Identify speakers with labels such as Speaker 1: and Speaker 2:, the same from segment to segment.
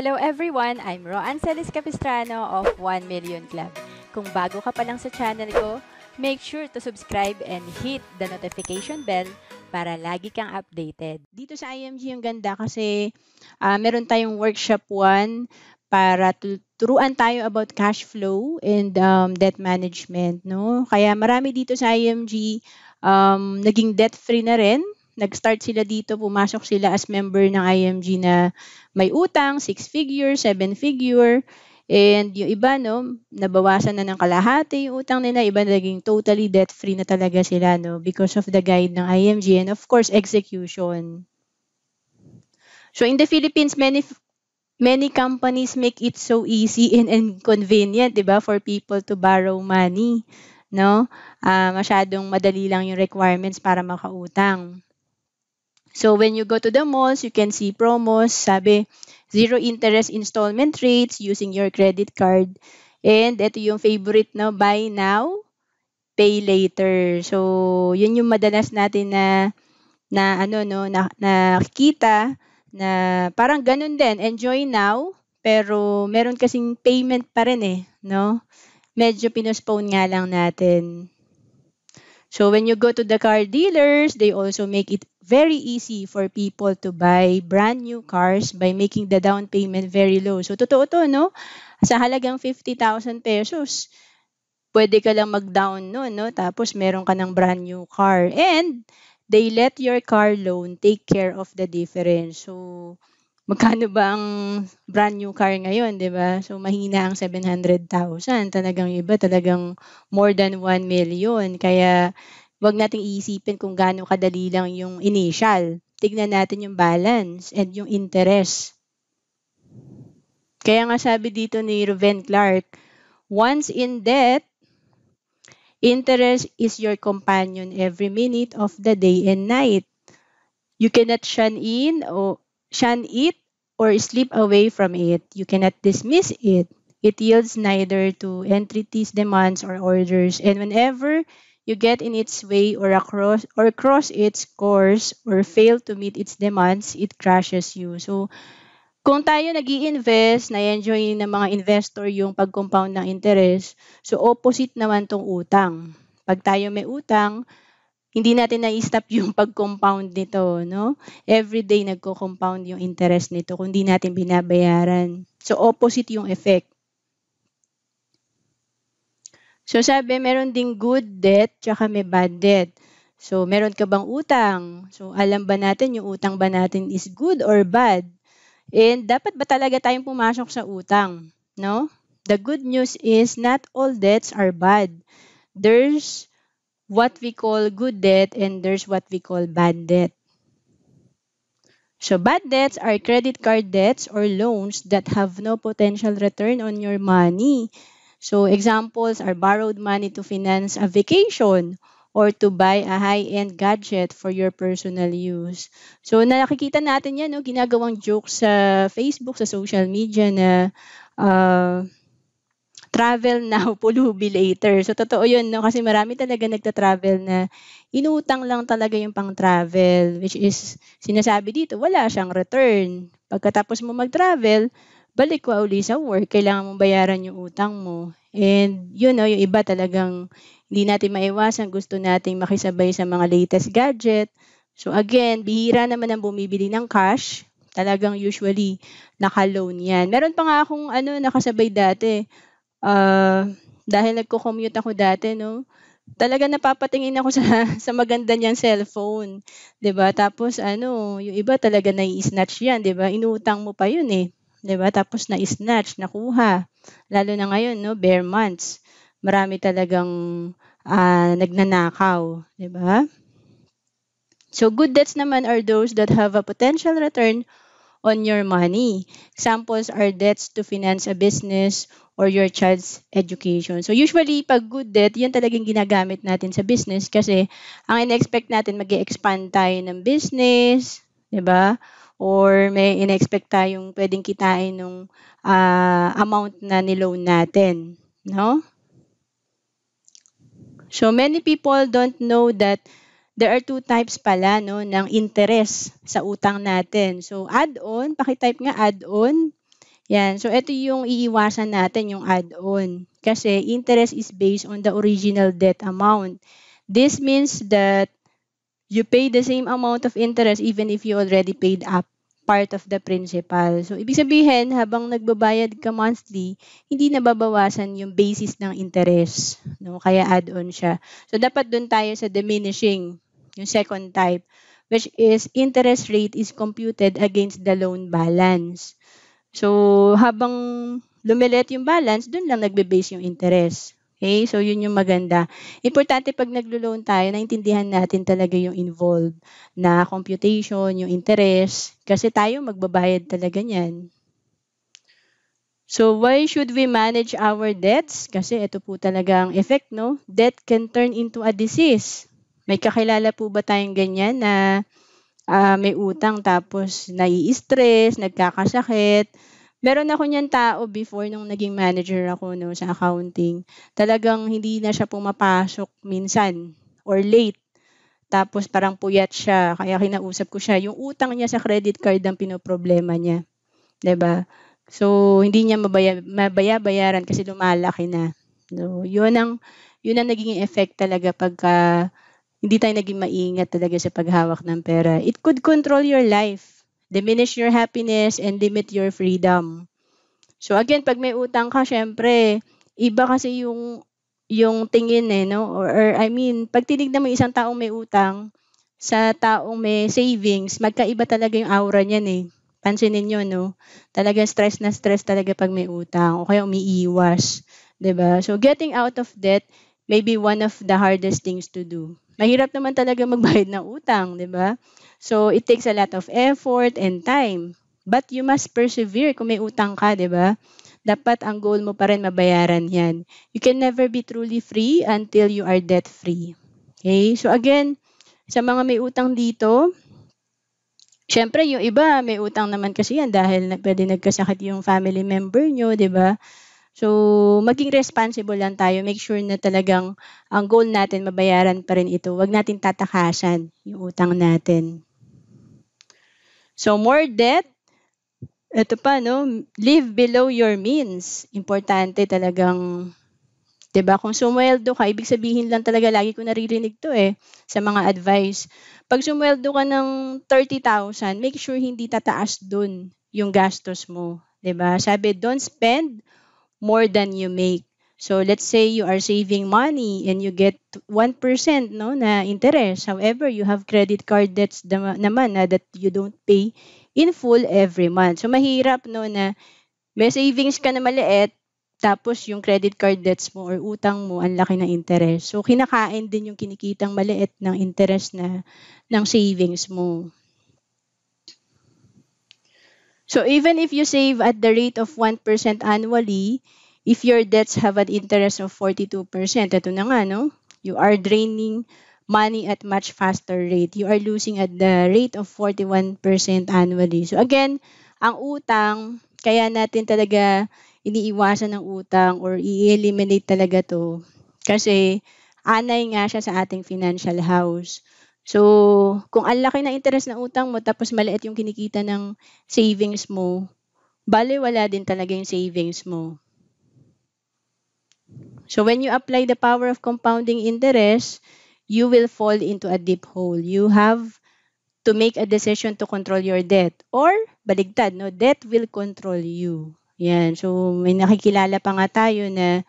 Speaker 1: Hello everyone! I'm Roan Celis Capistrano of 1 Million Club. Kung bago ka pa lang sa channel ko, make sure to subscribe and hit the notification bell para lagi kang updated. Dito sa IMG yung ganda kasi uh, meron tayong workshop 1 para turuan tayo about cash flow and um, debt management. No? Kaya marami dito sa IMG um, naging debt-free na rin nag-start sila dito, pumasok sila as member ng IMG na may utang, six figure, seven figure, and yung iba, no, nabawasan na ng kalahati yung utang nila, iba naging totally debt-free na talaga sila, no, because of the guide ng IMG and of course, execution. So in the Philippines, many many companies make it so easy and, and convenient, 'di ba, for people to borrow money, no? Uh, masyadong madali lang yung requirements para makautang. So when you go to the malls, you can see promos, sabi, zero interest installment rates using your credit card. And ito yung favorite na, buy now, pay later. So yun yung madalas natin na na ano no na, nakikita na parang ganun din enjoy now pero meron kasing payment pa rin eh no medyo pinospone nga lang natin So when you go to the car dealers, they also make it very easy for people to buy brand new cars by making the down payment very low. So totoo to, no? Sa halagang 50,000 pesos, pwede ka lang mag-down no, no? Tapos meron ka ng brand new car. And they let your car loan take care of the difference. So magkano ba ang brand new car ngayon, di ba? So, mahina ang 700,000. Talagang iba, talagang more than 1 million. Kaya, wag nating iisipin kung gaano kadali lang yung initial. Tignan natin yung balance and yung interest. Kaya nga sabi dito ni Ruben Clark, once in debt, interest is your companion every minute of the day and night. You cannot shun in or shun it or slip away from it. You cannot dismiss it. It yields neither to entities, demands, or orders. And whenever you get in its way or across or cross its course or fail to meet its demands, it crashes you. So, kung tayo nag invest na-enjoy ng mga investor yung pag-compound ng interest, so opposite naman tong utang. Pag tayo may utang, hindi natin na-stop yung pag-compound nito, no? Every day nagko-compound yung interest nito kung hindi natin binabayaran. So opposite yung effect. So sabi, meron ding good debt tsaka may bad debt. So meron ka bang utang? So alam ba natin yung utang ba natin is good or bad? And dapat ba talaga tayong pumasok sa utang, no? The good news is not all debts are bad. There's what we call good debt and there's what we call bad debt. So bad debts are credit card debts or loans that have no potential return on your money. So examples are borrowed money to finance a vacation or to buy a high-end gadget for your personal use. So nakikita natin yan, no? ginagawang joke sa Facebook, sa social media na uh, travel now, pulubi later. So, totoo yun, no? Kasi marami talaga nagta-travel na inutang lang talaga yung pang-travel, which is, sinasabi dito, wala siyang return. Pagkatapos mo mag-travel, balik ka uli sa work, kailangan mong bayaran yung utang mo. And yun know, yung iba talagang hindi natin maiwasan, gusto nating makisabay sa mga latest gadget. So again, bihira naman ang bumibili ng cash. Talagang usually, naka-loan yan. Meron pa nga akong ano, nakasabay dati uh, dahil nagko-commute ako dati, no? Talaga napapatingin ako sa, sa maganda niyang cellphone, 'di ba? Tapos ano, yung iba talaga nai-snatch 'yan, 'di ba? Inuutang mo pa 'yun eh, 'di ba? Tapos na-snatch, nakuha. Lalo na ngayon, no, bare months. Marami talagang uh, nagnanakaw, 'di ba? So good debts naman are those that have a potential return on your money. Examples are debts to finance a business or your child's education. So usually, pag good debt, yun talagang ginagamit natin sa business kasi ang in-expect natin, mag expand tayo ng business, di ba? Or may in-expect tayong pwedeng kitain ng uh, ah, amount na niloan natin. No? So many people don't know that there are two types pala no ng interest sa utang natin. So add-on, paki-type nga add-on. Yan. So ito yung iiwasan natin yung add-on kasi interest is based on the original debt amount. This means that you pay the same amount of interest even if you already paid up part of the principal. So, ibig sabihin, habang nagbabayad ka monthly, hindi nababawasan yung basis ng interest. No? Kaya add-on siya. So, dapat doon tayo sa diminishing yung second type, which is interest rate is computed against the loan balance. So, habang lumilit yung balance, dun lang nagbe-base yung interest. Okay? So, yun yung maganda. Importante pag naglo-loan tayo, naintindihan natin talaga yung involved na computation, yung interest, kasi tayo magbabayad talaga niyan. So, why should we manage our debts? Kasi ito po talaga ang effect, no? Debt can turn into a disease. May kakilala po ba tayong ganyan na uh, may utang tapos nai-stress, nagkakasakit? Meron ako niyan tao before nung naging manager ako no, sa accounting. Talagang hindi na siya pumapasok minsan or late. Tapos parang puyat siya, kaya kinausap ko siya. Yung utang niya sa credit card ang pinoproblema niya. 'di ba? So hindi niya mabaya, mabaya-bayaran kasi lumalaki na. So, 'yun ang 'yun ang naging effect talaga pagka hindi tayo naging maingat talaga sa paghawak ng pera. It could control your life, diminish your happiness, and limit your freedom. So again, pag may utang ka, syempre, iba kasi yung yung tingin eh, no? Or, or I mean, pag tinignan mo isang taong may utang sa taong may savings, magkaiba talaga yung aura niyan eh. Pansinin niyo, no? Talaga stress na stress talaga pag may utang o kaya umiiwas, 'di ba? So getting out of debt may be one of the hardest things to do mahirap naman talaga magbayad ng utang, di ba? So, it takes a lot of effort and time. But you must persevere kung may utang ka, di ba? Dapat ang goal mo pa rin mabayaran yan. You can never be truly free until you are debt-free. Okay? So, again, sa mga may utang dito, syempre, yung iba, may utang naman kasi yan dahil pwede nagkasakit yung family member nyo, di ba? So, maging responsible lang tayo. Make sure na talagang ang goal natin, mabayaran pa rin ito. Huwag natin tatakasan yung utang natin. So, more debt. Ito pa, no? Live below your means. Importante talagang 'di ba? Kung sumweldo ka, ibig sabihin lang talaga lagi ko naririnig 'to eh sa mga advice. Pag sumweldo ka ng 30,000, make sure hindi tataas doon yung gastos mo, 'di ba? Sabi, don't spend more than you make. So let's say you are saving money and you get 1% no na interest. However, you have credit card debts naman na that you don't pay in full every month. So mahirap no na may savings ka na maliit tapos yung credit card debts mo or utang mo ang laki ng interest. So kinakain din yung kinikitang maliit ng interest na ng savings mo. So even if you save at the rate of 1% annually, if your debts have an interest of 42%, ito na nga, no? You are draining money at much faster rate. You are losing at the rate of 41% annually. So again, ang utang, kaya natin talaga iniiwasan ng utang or i-eliminate talaga to kasi anay nga siya sa ating financial house. So, kung ang laki na interest ng utang mo tapos maliit yung kinikita ng savings mo, bale wala din talaga yung savings mo. So, when you apply the power of compounding interest, you will fall into a deep hole. You have to make a decision to control your debt or baligtad, no? Debt will control you. Yan. So, may nakikilala pa nga tayo na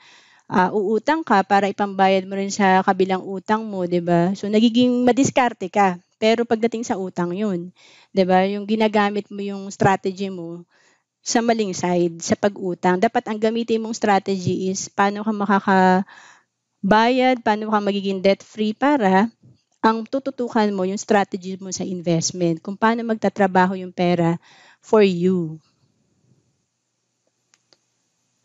Speaker 1: uh, uutang ka para ipambayad mo rin sa kabilang utang mo, 'di ba? So nagiging madiskarte ka. Pero pagdating sa utang 'yun, 'di ba? Yung ginagamit mo yung strategy mo sa maling side sa pag-utang. Dapat ang gamitin mong strategy is paano ka makaka bayad, paano ka magiging debt-free para ang tututukan mo yung strategy mo sa investment, kung paano magtatrabaho yung pera for you.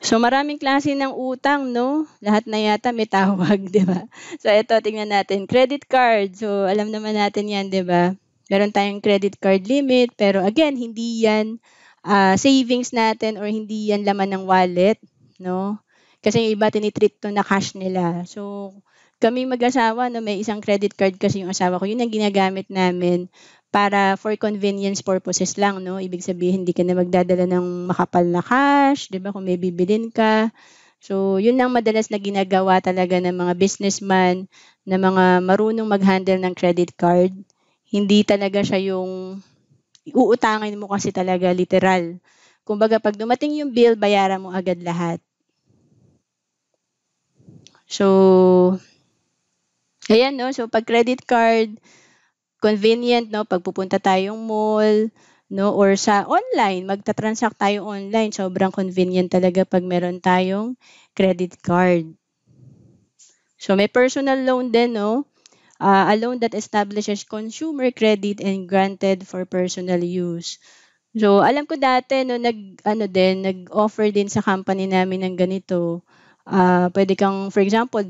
Speaker 1: So maraming klase ng utang, no? Lahat na yata may tawag, 'di ba? So ito tingnan natin, credit card. So alam naman natin 'yan, 'di ba? Meron tayong credit card limit, pero again, hindi 'yan uh, savings natin or hindi 'yan laman ng wallet, no? Kasi yung iba tinitreat to na cash nila. So kami mag-asawa, no, may isang credit card kasi yung asawa ko. Yun ang ginagamit namin para for convenience purposes lang, no? Ibig sabihin, hindi ka na magdadala ng makapal na cash, di ba? Kung may bibilin ka. So, yun lang madalas na ginagawa talaga ng mga businessman, na mga marunong mag-handle ng credit card. Hindi talaga siya yung uutangin mo kasi talaga literal. Kumbaga, pag dumating yung bill, bayaran mo agad lahat. So, ayan, no? So, pag credit card, convenient, no? Pagpupunta tayong mall, no? Or sa online, magta-transact tayo online. Sobrang convenient talaga pag meron tayong credit card. So, may personal loan din, no? Uh, a loan that establishes consumer credit and granted for personal use. So, alam ko dati, no, nag, ano din, nag-offer din sa company namin ng ganito. Uh, pwede kang, for example,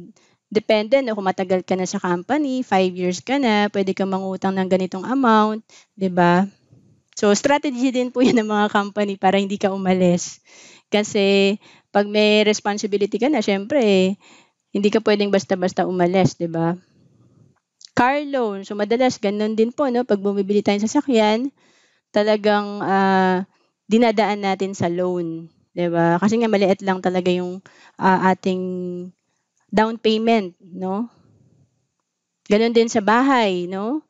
Speaker 1: depende no, kung matagal ka na sa company, 5 years ka na, pwede kang mangutang ng ganitong amount, 'di ba? So strategy din po yun ng mga company para hindi ka umalis. Kasi pag may responsibility ka na, syempre eh, hindi ka pwedeng basta-basta umalis, 'di ba? Car loan. So madalas ganun din po no, pag bumibili tayo ng sasakyan, talagang uh, dinadaan natin sa loan, 'di ba? Kasi nga maliit lang talaga yung uh, ating down payment, no? Ganon din sa bahay, no?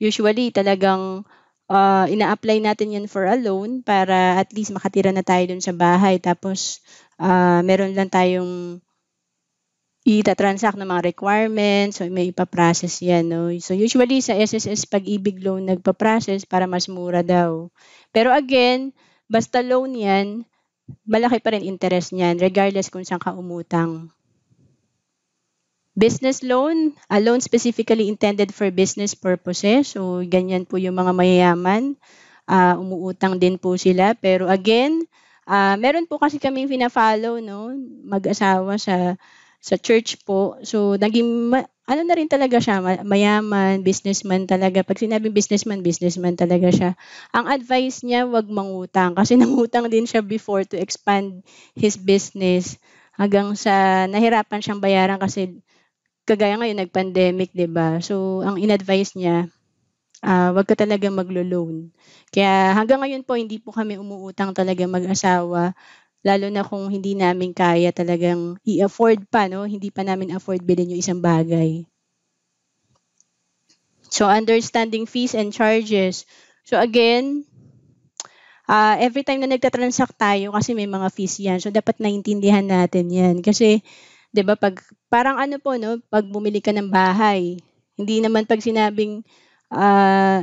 Speaker 1: Usually, talagang uh, ina-apply natin yan for a loan para at least makatira na tayo dun sa bahay. Tapos, uh, meron lang tayong itatransact ng mga requirements, so may ipaprocess yan. No? So usually sa SSS pag-ibig loan nagpaprocess para mas mura daw. Pero again, basta loan yan, malaki pa rin interest niyan regardless kung saan ka umutang. Business loan, a loan specifically intended for business purposes. So, ganyan po yung mga mayayaman. Uh, umuutang din po sila. Pero again, uh, meron po kasi kaming fina-follow, no? Mag-asawa sa sa church po. So, naging, ma- ano na rin talaga siya, mayaman, businessman talaga. Pag sinabing businessman, businessman talaga siya. Ang advice niya, wag mangutang. Kasi nangutang din siya before to expand his business. Hanggang sa nahirapan siyang bayaran kasi kagaya ngayon nag-pandemic, 'di ba? So, ang in-advise niya, uh, ah, wag ka talaga maglo-loan. Kaya hanggang ngayon po hindi po kami umuutang talaga mag-asawa lalo na kung hindi namin kaya talagang i-afford pa, no? Hindi pa namin afford bilhin yung isang bagay. So, understanding fees and charges. So, again, uh, every time na nagtatransact tayo kasi may mga fees yan. So, dapat naintindihan natin yan. Kasi 'di ba? Pag parang ano po no, pag bumili ka ng bahay, hindi naman pag sinabing uh, ah,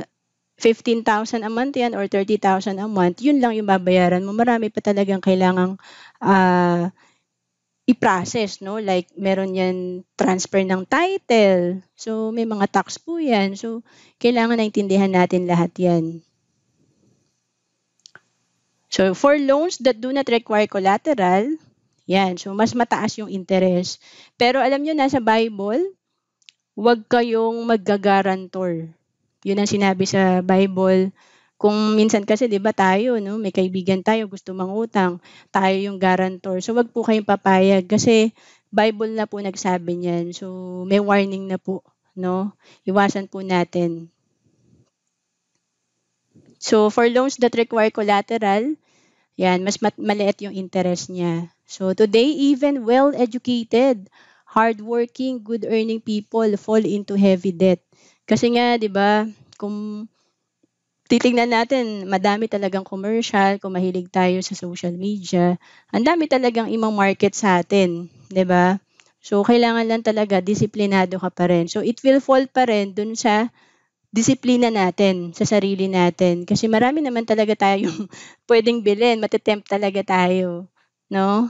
Speaker 1: 15,000 a month yan or 30,000 a month, yun lang yung babayaran mo. Marami pa talagang kailangang uh, i-process, no? Like, meron yan transfer ng title. So, may mga tax po yan. So, kailangan naintindihan natin lahat yan. So, for loans that do not require collateral, yan. So, mas mataas yung interest. Pero alam nyo, nasa Bible, huwag kayong maggagarantor. Yun ang sinabi sa Bible. Kung minsan kasi 'di ba tayo no, may kaibigan tayo gusto mangutang, tayo yung guarantor. So wag po kayong papayag kasi Bible na po nagsabi niyan. So may warning na po, no? Iwasan po natin. So for loans that require collateral, yan mas maliit yung interest niya. So today, even well-educated, hard-working, good earning people fall into heavy debt. Kasi nga, di ba, kung titingnan natin, madami talagang commercial, kung mahilig tayo sa social media, ang dami talagang imang market sa atin, di ba? So, kailangan lang talaga, disiplinado ka pa rin. So, it will fall pa rin dun sa disiplina natin, sa sarili natin. Kasi marami naman talaga tayong pwedeng bilhin, matitempt talaga tayo no?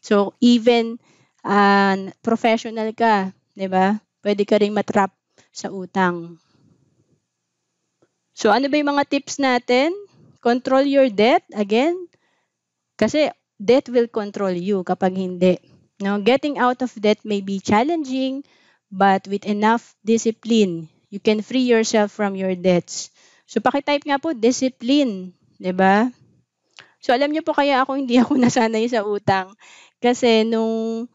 Speaker 1: So even uh, professional ka, 'di ba? Pwede ka ring matrap sa utang. So ano ba 'yung mga tips natin? Control your debt again. Kasi debt will control you kapag hindi. No, getting out of debt may be challenging, but with enough discipline, you can free yourself from your debts. So paki-type nga po discipline, 'di ba? So alam niyo po kaya ako hindi ako nasanay sa utang. Kasi nung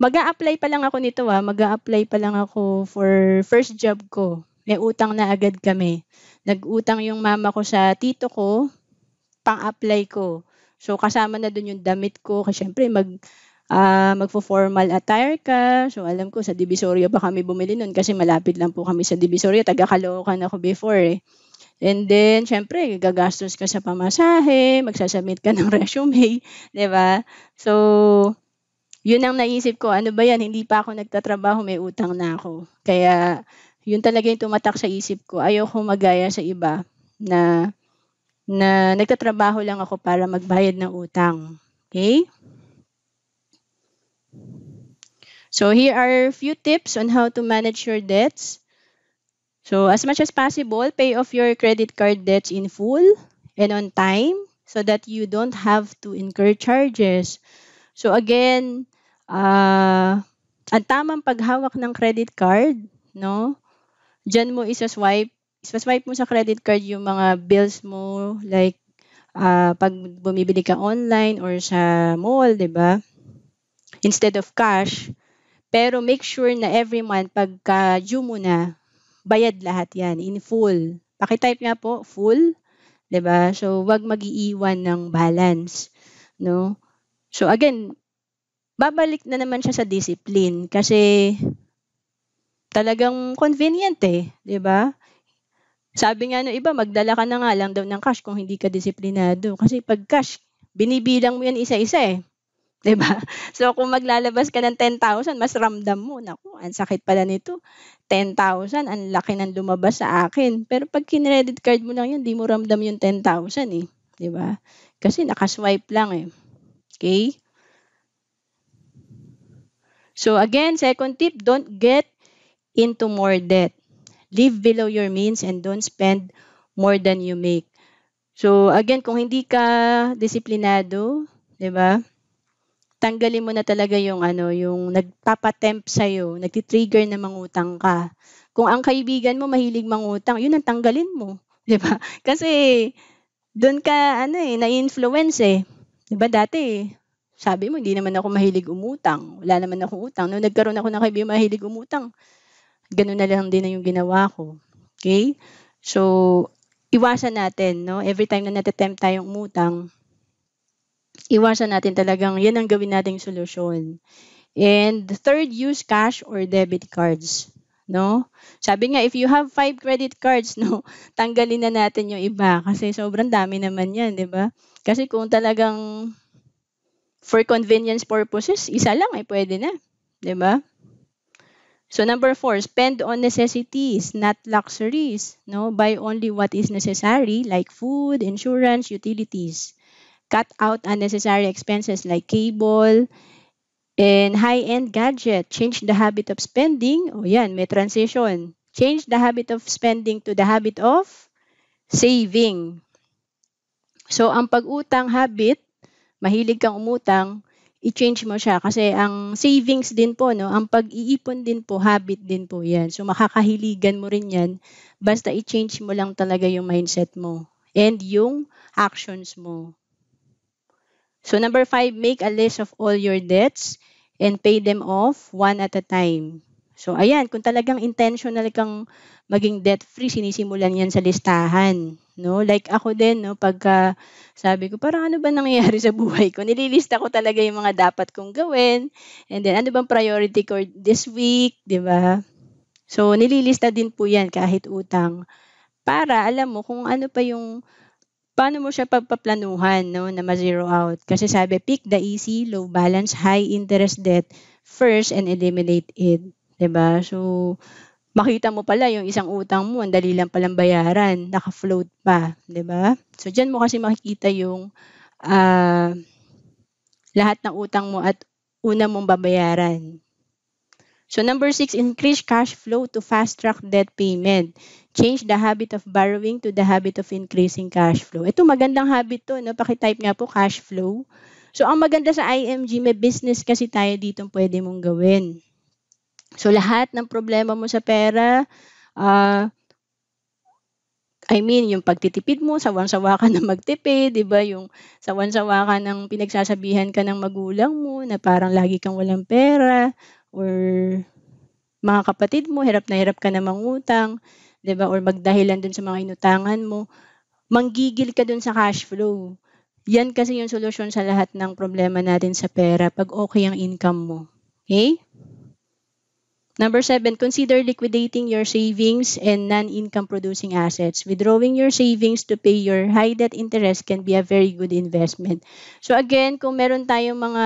Speaker 1: mag apply pa lang ako nito ah, mag apply pa lang ako for first job ko. May utang na agad kami. Nag-utang yung mama ko sa tito ko, pang-apply ko. So kasama na doon yung damit ko kasi syempre mag uh, magfo-formal attire ka. So alam ko sa Divisoria ba kami bumili noon kasi malapit lang po kami sa Divisoria, taga Caloocan ako before eh. And then, syempre, gagastos ka sa pamasahe, magsasubmit ka ng resume, di ba? So, yun ang naisip ko, ano ba yan, hindi pa ako nagtatrabaho, may utang na ako. Kaya, yun talaga yung tumatak sa isip ko. Ayoko magaya sa iba na, na nagtatrabaho lang ako para magbayad ng utang. Okay? So, here are a few tips on how to manage your debts. So as much as possible, pay off your credit card debts in full and on time so that you don't have to incur charges. So again, uh, ang tamang paghawak ng credit card, no? Diyan mo isa-swipe, isa-swipe mo sa credit card yung mga bills mo like uh, pag bumibili ka online or sa mall, 'di ba? Instead of cash. Pero make sure na every month pagka due mo na, bayad lahat yan in full. Pakitype nga po, full. 'di ba? So wag magiiwan ng balance, no? So again, babalik na naman siya sa discipline kasi talagang convenient eh, 'di ba? Sabi nga no iba, magdala ka na nga lang daw ng cash kung hindi ka disiplinado. Kasi pag cash, binibilang mo yan isa-isa eh. 'di ba? So kung maglalabas ka ng 10,000, mas ramdam mo, naku, ang sakit pala nito. 10,000, ang laki ng lumabas sa akin. Pero pag kinredit card mo lang 'yan, di mo ramdam yung 10,000 eh, 'di ba? Kasi nakaswipe lang eh. Okay? So again, second tip, don't get into more debt. Live below your means and don't spend more than you make. So again, kung hindi ka disiplinado, 'di ba? tanggalin mo na talaga yung ano, yung sa nagpapatempt nagti-trigger na mangutang ka. Kung ang kaibigan mo mahilig mangutang, yun ang tanggalin mo. Di ba? Kasi, doon ka, ano eh, na-influence eh. Di ba dati, sabi mo, hindi naman ako mahilig umutang. Wala naman ako utang. Noong nagkaroon ako ng kaibigan mahilig umutang, ganun na lang din na yung ginawa ko. Okay? So, iwasan natin, no? Every time na natatempt tayong umutang, iwasan natin talagang yan ang gawin nating solusyon. And the third, use cash or debit cards. No? Sabi nga, if you have five credit cards, no, tanggalin na natin yung iba kasi sobrang dami naman yan, di ba? Kasi kung talagang for convenience purposes, isa lang ay pwede na, di ba? So number four, spend on necessities, not luxuries. No, buy only what is necessary like food, insurance, utilities cut out unnecessary expenses like cable, and high-end gadget. Change the habit of spending. O oh, yan, may transition. Change the habit of spending to the habit of saving. So, ang pag-utang habit, mahilig kang umutang, i-change mo siya kasi ang savings din po no ang pag-iipon din po habit din po yan so makakahiligan mo rin yan basta i-change mo lang talaga yung mindset mo and yung actions mo So number five, make a list of all your debts and pay them off one at a time. So ayan, kung talagang intentional kang maging debt-free, sinisimulan yan sa listahan. No? Like ako din, no? pagka sabi ko, parang ano ba nangyayari sa buhay ko? Nililista ko talaga yung mga dapat kong gawin. And then, ano bang priority ko this week? di ba? So, nililista din po yan kahit utang. Para alam mo kung ano pa yung paano mo siya pagpaplanuhan no, na ma-zero out? Kasi sabi, pick the easy, low balance, high interest debt first and eliminate it. ba diba? So, makita mo pala yung isang utang mo, ang dali lang palang bayaran, naka-float pa. ba diba? So, dyan mo kasi makikita yung uh, lahat ng utang mo at una mong babayaran. So number six, increase cash flow to fast track debt payment. Change the habit of borrowing to the habit of increasing cash flow. Ito magandang habit to, no? Paki-type nga po cash flow. So ang maganda sa IMG, may business kasi tayo dito pwede mong gawin. So lahat ng problema mo sa pera, uh, I mean, yung pagtitipid mo, sawan-sawa ka ng magtipid, di ba? Yung sawan-sawa ka ng pinagsasabihan ka ng magulang mo na parang lagi kang walang pera or mga kapatid mo, hirap na hirap ka na mangutang. 'di ba? Or magdahilan dun sa mga inutangan mo, manggigil ka dun sa cash flow. Yan kasi yung solusyon sa lahat ng problema natin sa pera pag okay ang income mo. Okay? Number seven, consider liquidating your savings and non-income producing assets. Withdrawing your savings to pay your high debt interest can be a very good investment. So again, kung meron tayong mga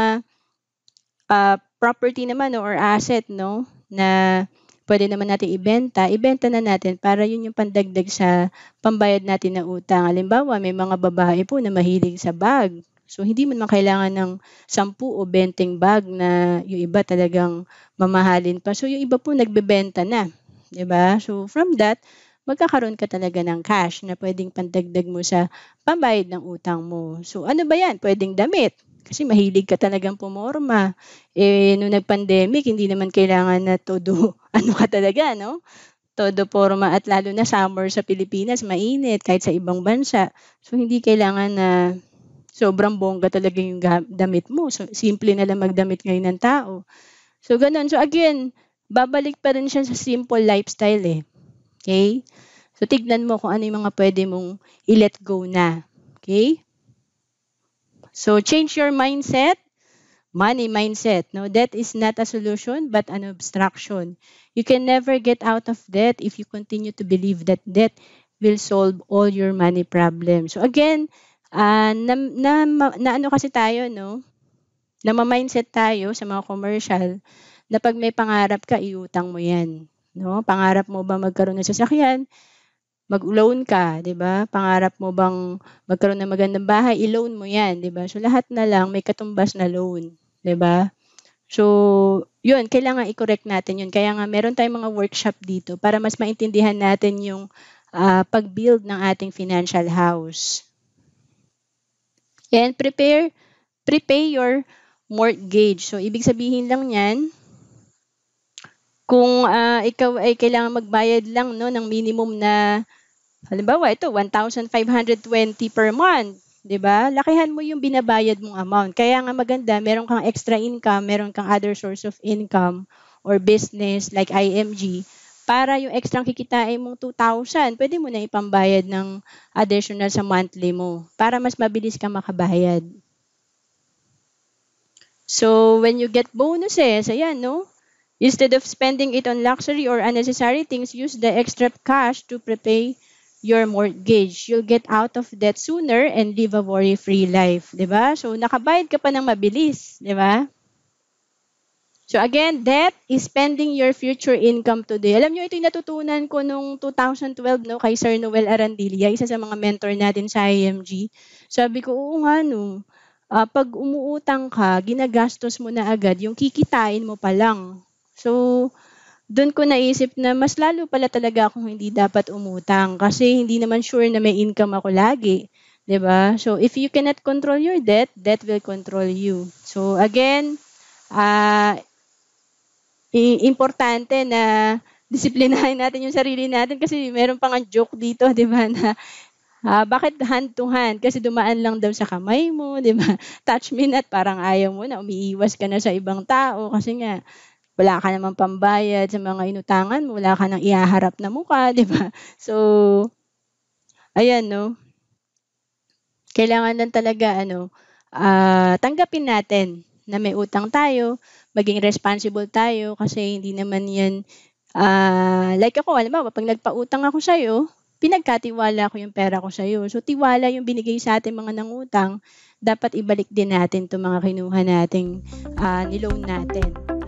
Speaker 1: uh, property naman no, or asset no, na pwede naman natin ibenta, ibenta na natin para yun yung pandagdag sa pambayad natin na utang. Halimbawa, may mga babae po na mahilig sa bag. So, hindi man kailangan ng 10 o 20 bag na yung iba talagang mamahalin pa. So, yung iba po nagbebenta na. ba diba? So, from that, magkakaroon ka talaga ng cash na pwedeng pandagdag mo sa pambayad ng utang mo. So, ano ba yan? Pwedeng damit kasi mahilig ka talagang pumorma. Eh, nung nag-pandemic, hindi naman kailangan na todo, ano ka talaga, no? Todo porma at lalo na summer sa Pilipinas, mainit kahit sa ibang bansa. So, hindi kailangan na sobrang bongga talaga yung damit mo. So, simple na lang magdamit ngayon ng tao. So, ganun. So, again, babalik pa rin siya sa simple lifestyle eh. Okay? So, tignan mo kung ano yung mga pwede mong i-let go na. Okay? So change your mindset, money mindset. No, debt is not a solution but an obstruction. You can never get out of debt if you continue to believe that debt will solve all your money problems. So again, uh, ah, na, na, na ano kasi tayo, no? Na mindset tayo sa mga commercial na pag may pangarap ka, iutang mo yan. No? Pangarap mo ba magkaroon ng sasakyan? mag-loan ka, 'di ba? Pangarap mo bang magkaroon ng magandang bahay, i-loan mo 'yan, 'di ba? So lahat na lang may katumbas na loan, 'di ba? So, 'yun, kailangan i-correct natin 'yun. Kaya nga meron tayong mga workshop dito para mas maintindihan natin yung uh, pag-build ng ating financial house. And prepare prepay your mortgage. So, ibig sabihin lang niyan, kung uh, ikaw ay kailangan magbayad lang no ng minimum na halimbawa ito 1,520 per month, 'di ba? Lakihan mo yung binabayad mong amount. Kaya nga maganda, meron kang extra income, meron kang other source of income or business like IMG para yung extra ay mong 2,000, pwede mo na ipambayad ng additional sa monthly mo para mas mabilis ka makabayad. So, when you get bonuses, ayan, no? Instead of spending it on luxury or unnecessary things, use the extra cash to prepay your mortgage. You'll get out of debt sooner and live a worry-free life. ba? Diba? So, nakabayad ka pa ng mabilis. ba? Diba? So again, debt is spending your future income today. Alam nyo, ito yung natutunan ko nung 2012 no, kay Sir Noel Arandilia, isa sa mga mentor natin sa IMG. Sabi ko, oo nga no, uh, pag umuutang ka, ginagastos mo na agad yung kikitain mo pa lang. So, doon ko naisip na mas lalo pala talaga akong hindi dapat umutang kasi hindi naman sure na may income ako lagi. 'di ba? So if you cannot control your debt, debt will control you. So again, uh, importante na disiplinahin natin yung sarili natin kasi meron pang joke dito, 'di ba, na uh, bakit hand to hand? Kasi dumaan lang daw sa kamay mo, 'di ba? Touch me not, parang ayaw mo na umiiwas ka na sa ibang tao kasi nga wala ka naman pambayad sa mga inutangan mo, wala ka nang iaharap na mukha, di ba? So, ayan, no? Kailangan lang talaga, ano, uh, tanggapin natin na may utang tayo, maging responsible tayo kasi hindi naman yan, uh, like ako, alam mo, pag nagpautang ako sa'yo, pinagkatiwala ko yung pera ko sa'yo. So, tiwala yung binigay sa atin mga nangutang, dapat ibalik din natin itong mga kinuha nating uh, niloan natin.